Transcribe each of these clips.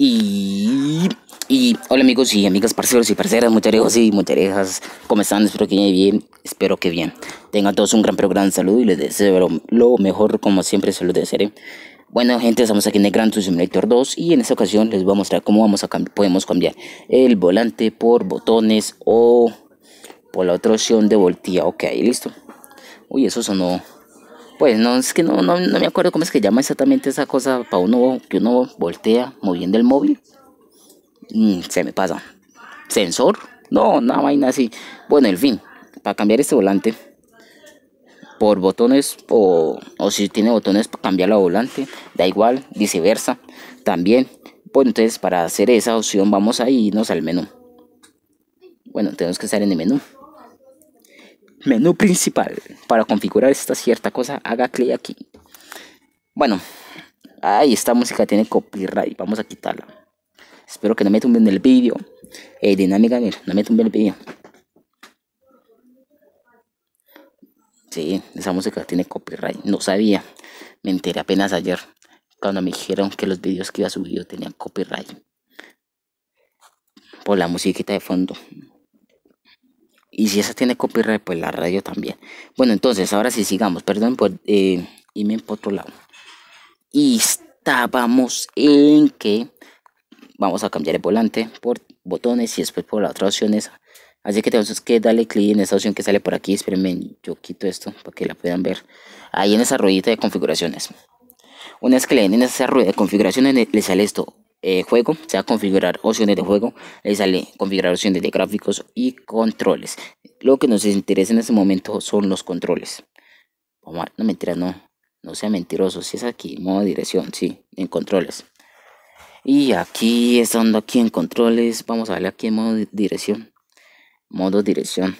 Y, y hola amigos y amigas, parceros y parceras, muchachos y mucharejas, ¿cómo están? Espero que bien, espero que bien. Tengan todos un gran pero gran saludo y les deseo lo mejor como siempre se lo desearé. Bueno gente, estamos aquí en el Gran Simulator 2 y en esta ocasión les voy a mostrar cómo vamos a podemos cambiar el volante por botones o por la otra opción de voltía. Ok, listo. Uy, eso sonó pues no, es que no, no, me acuerdo cómo es que llama exactamente esa cosa para uno que uno voltea moviendo el móvil. Mm, se me pasa. ¿Sensor? No, nada así. Bueno, en fin, para cambiar este volante por botones o, o si tiene botones para cambiarlo a volante, da igual, viceversa. También, bueno, entonces para hacer esa opción vamos a irnos al menú. Bueno, tenemos que estar en el menú menú principal. Para configurar esta cierta cosa, haga clic aquí. Bueno, ahí esta música tiene copyright. Vamos a quitarla. Espero que no me en el vídeo. Eh, dinámica, mira, no me tumben el vídeo. Sí, esa música tiene copyright. No sabía. Me enteré apenas ayer cuando me dijeron que los vídeos que iba a subir tenían copyright. Por la musiquita de fondo. Y si esa tiene copyright, pues la radio también. Bueno, entonces, ahora sí sigamos. Perdón por eh, me por otro lado. Y estábamos en que vamos a cambiar el volante por botones y después por las otras opciones. Así que tenemos que darle clic en esa opción que sale por aquí. Espérenme, yo quito esto para que la puedan ver. Ahí en esa ruedita de configuraciones. Una vez que le den en esa rueda de configuraciones, le sale esto. Eh, juego, se va configurar opciones de juego, le sale configurar opciones de gráficos y controles. Lo que nos interesa en este momento son los controles. no mentiras, no, no sea mentiroso, si es aquí, modo dirección, sí, en controles. Y aquí, estando aquí en controles, vamos a darle aquí en modo dirección. Modo dirección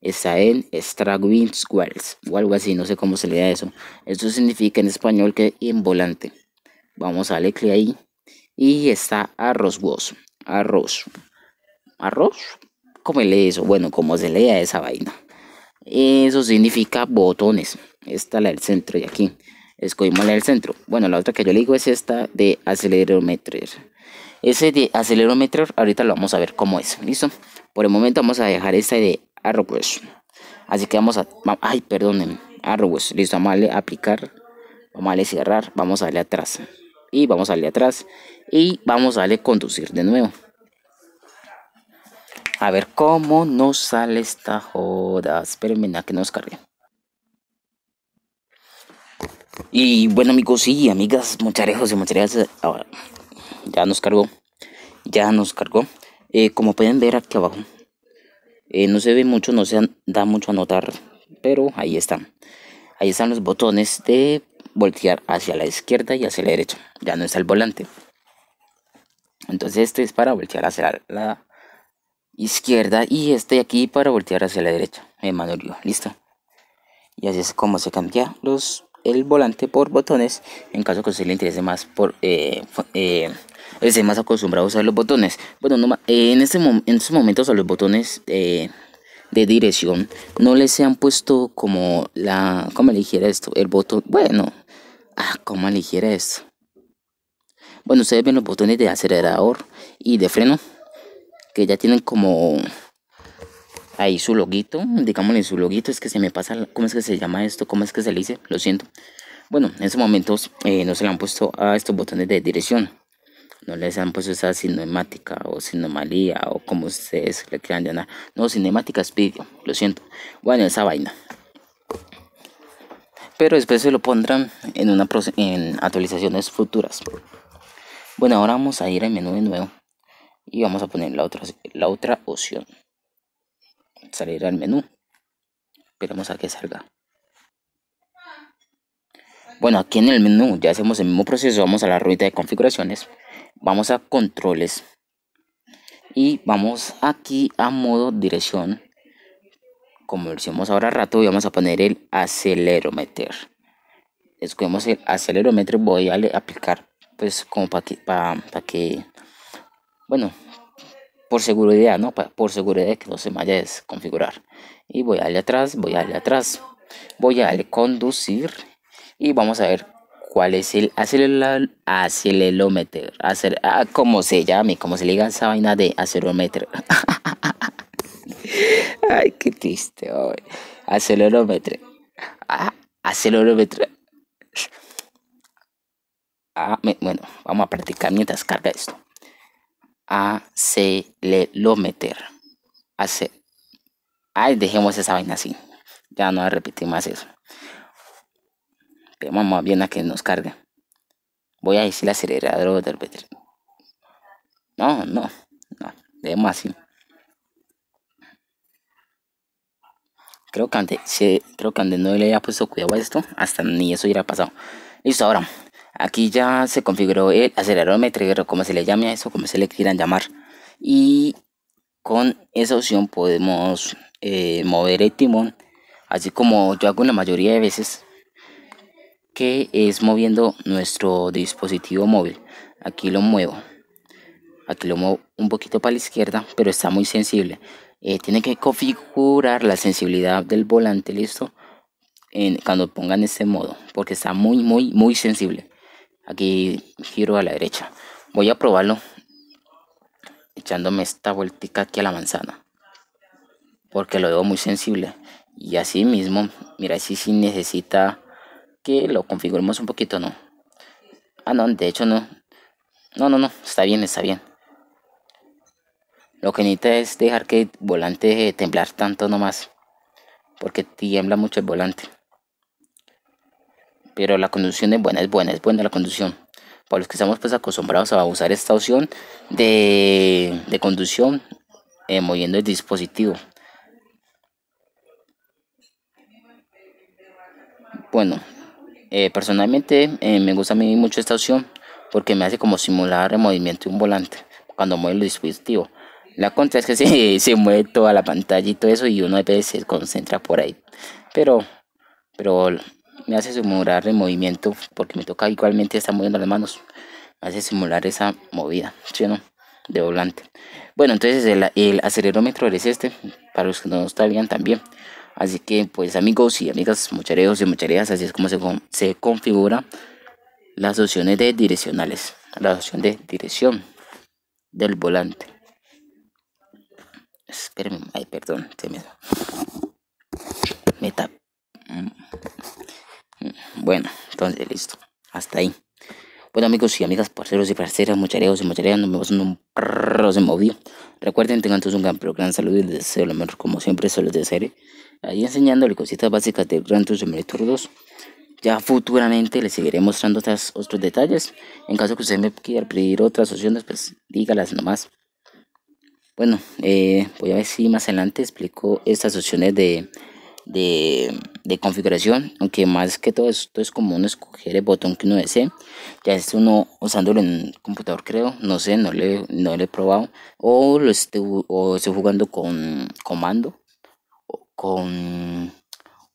está en Stragwins squares o algo así, no sé cómo se le da eso. Eso significa en español que en volante. Vamos a darle clic ahí y está arroz Arroz. Arroz. ¿Cómo lee eso? Bueno, como se a esa vaina. Eso significa botones. Esta la del centro y aquí. Escogimos la del centro. Bueno, la otra que yo le digo es esta de acelerómetro. Ese de acelerómetro ahorita lo vamos a ver cómo es. ¿Listo? Por el momento vamos a dejar esta de arroz Así que vamos a... Ay, perdonen. Arroz Listo, vamos a darle aplicar. Vamos a darle a cerrar. Vamos a darle atrás y vamos a darle atrás y vamos a darle conducir de nuevo. A ver cómo nos sale esta joda. Espérenme a que nos cargue. Y bueno amigos y amigas, muchachos y muchachas, ahora ya nos cargó, ya nos cargó. Eh, como pueden ver aquí abajo, eh, no se ve mucho, no se da mucho a notar, pero ahí están. Ahí están los botones de voltear hacia la izquierda y hacia la derecha. Ya no está el volante. Entonces este es para voltear hacia la izquierda y este aquí para voltear hacia la derecha. En eh, listo. Y así es como se cambia el volante por botones en caso que usted le interese más por... Eh, eh, esté más acostumbrado a usar los botones. Bueno, eh, este en, estos momentos a los botones de dirección no les han puesto como la, como le dijera esto, el botón, bueno, Ah, ¿cómo eligiera eso? Bueno, ustedes ven los botones de acelerador y de freno. Que ya tienen como ahí su loguito. Digámosle su loguito. Es que se me pasa. ¿Cómo es que se llama esto? ¿Cómo es que se le dice? Lo siento. Bueno, en esos momentos eh, no se le han puesto a estos botones de dirección. No les han puesto esa cinemática o sinomalía o como ustedes le quieran llamar. No, cinemáticas, es vídeo. Lo siento. Bueno, esa vaina pero después se lo pondrán en, una en actualizaciones futuras. Bueno, ahora vamos a ir al menú de nuevo y vamos a poner la otra, la otra opción. Salir al menú. Esperamos a que salga. Bueno, aquí en el menú ya hacemos el mismo proceso. Vamos a la rueda de configuraciones. Vamos a controles. Y vamos aquí a modo dirección como decimos ahora rato, vamos a poner el acelerómetro. Escogemos el acelerómetro, voy a aplicar pues como para que, para, que, bueno, por seguridad, ¿no? por seguridad que no se vaya a desconfigurar. Y voy a darle atrás, voy a darle atrás, voy a darle conducir y vamos a ver cuál es el acelerómetro acelerómetro, hacer, ah, como se llame, como se le diga esa vaina de acelerómetro. Ay, qué triste hoy. Acelerómetro. acelerómetro. Ah, ah, bueno, vamos a practicar mientras carga esto. Acelerómetro. Ay, dejemos esa vaina así. Ya no voy repetir más eso. Pero vamos bien a que nos cargue. Voy a decir acelerador del No, no, no. Dejemos así. Creo que antes, no le había puesto cuidado a esto, hasta ni eso hubiera pasado. Listo, ahora, aquí ya se configuró el acelerómetro, como se le llame a eso, como se le quieran llamar. Y con esa opción podemos eh, mover el timón, así como yo hago la mayoría de veces, que es moviendo nuestro dispositivo móvil. Aquí lo muevo. Aquí lo muevo un poquito para la izquierda, pero está muy sensible. Eh, tiene que configurar la sensibilidad del volante, listo. En, cuando pongan este modo, porque está muy, muy, muy sensible. Aquí giro a la derecha. Voy a probarlo echándome esta vueltica aquí a la manzana. Porque lo veo muy sensible. Y así mismo, mira, si sí, sí necesita que lo configuremos un poquito, ¿no? Ah, no, de hecho no. No, no, no, está bien, está bien. Lo que necesita es dejar que el volante temblar tanto nomás. Porque tiembla mucho el volante. Pero la conducción es buena, es buena, es buena la conducción. Para los que estamos pues acostumbrados a usar esta opción de, conducción eh, moviendo el dispositivo. Bueno, eh, personalmente eh, me gusta a mí mucho esta opción porque me hace como simular el movimiento de un volante cuando mueve el dispositivo. La contra es que se, mueve toda la pantalla y todo eso y uno a veces se concentra por ahí. Pero, pero me hace simular el movimiento porque me toca igualmente estar moviendo las manos. Me hace simular esa movida, ¿sí De volante. Bueno, entonces el, acelerómetro es este, para los que no bien también. Así que pues amigos y amigas, muchareos y muchareas, así es como se, se configura las opciones de direccionales, la opción de dirección del volante espera Ay, perdón. Se me... Mm. Bueno, entonces listo. Hasta ahí. Bueno amigos y amigas, parceros y parceras, muchareos y muchareas, nos vemos en un se Recuerden, tengan todos un gran, saludo y les deseo lo mejor, como siempre Solo de serie Ahí enseñándole cositas básicas del Gran de 2. Ya futuramente les seguiré mostrando otros detalles. En caso que ustedes me quiera pedir otras opciones, pues dígalas nomás. Bueno, eh, voy a ver si más adelante explico estas opciones de, de, de, configuración, aunque más que todo esto es como uno escoger el botón que uno desee, ya es uno usándolo en el computador creo, no sé, no le, no le he probado, o lo estoy, o estoy jugando con comando, o con,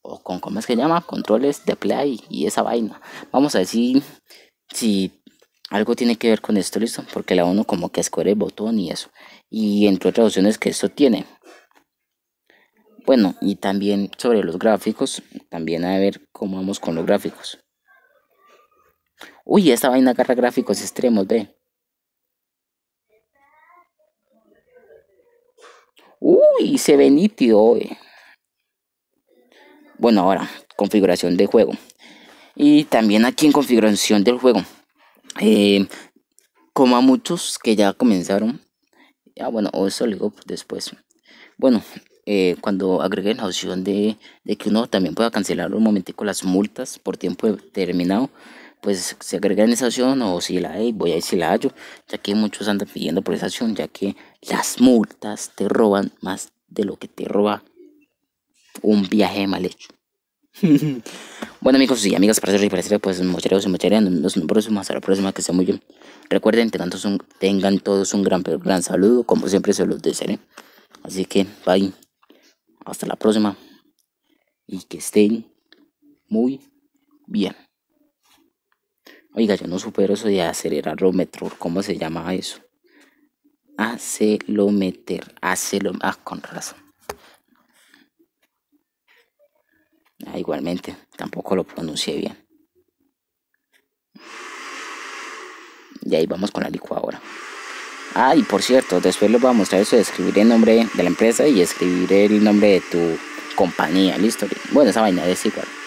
o con, ¿cómo es que llama? Controles de play y esa vaina. Vamos a ver si, algo tiene que ver con esto, listo, porque la uno como que escoge el botón y eso y entre otras opciones que esto tiene. Bueno, y también sobre los gráficos, también a ver cómo vamos con los gráficos. Uy, esta vaina agarra gráficos extremos, ve. Uy, se ve nítido, Bueno, ahora, configuración de juego. Y también aquí en configuración del juego. Eh, como a muchos que ya comenzaron, Ah, bueno, o eso lo digo después. Bueno, eh, cuando agregué la opción de, que uno también pueda cancelar un momentico las multas por tiempo determinado, pues se agrega en esa opción o si la hay, voy a decir si la hallo, ya que muchos andan pidiendo por esa opción, ya que las multas te roban más de lo que te roba un viaje mal hecho. Bueno amigos y amigas, para ser pues, y parecer, pues mochereos y nos vemos hasta la próxima, que estén muy bien. Recuerden, tengan todos un, tengan todos un gran, gran saludo, como siempre se los desearé. Así que, bye, hasta la próxima y que estén muy bien. Oiga, yo no supero eso de metro, ¿cómo se llama eso? Acelometer, acelometer, ah, con razón. igualmente, tampoco lo pronuncié bien. Y ahí vamos con la licuadora. Ah, y por cierto, después les voy a mostrar eso escribir el nombre de la empresa y escribir el nombre de tu compañía, listo. Bueno, esa vaina es igual.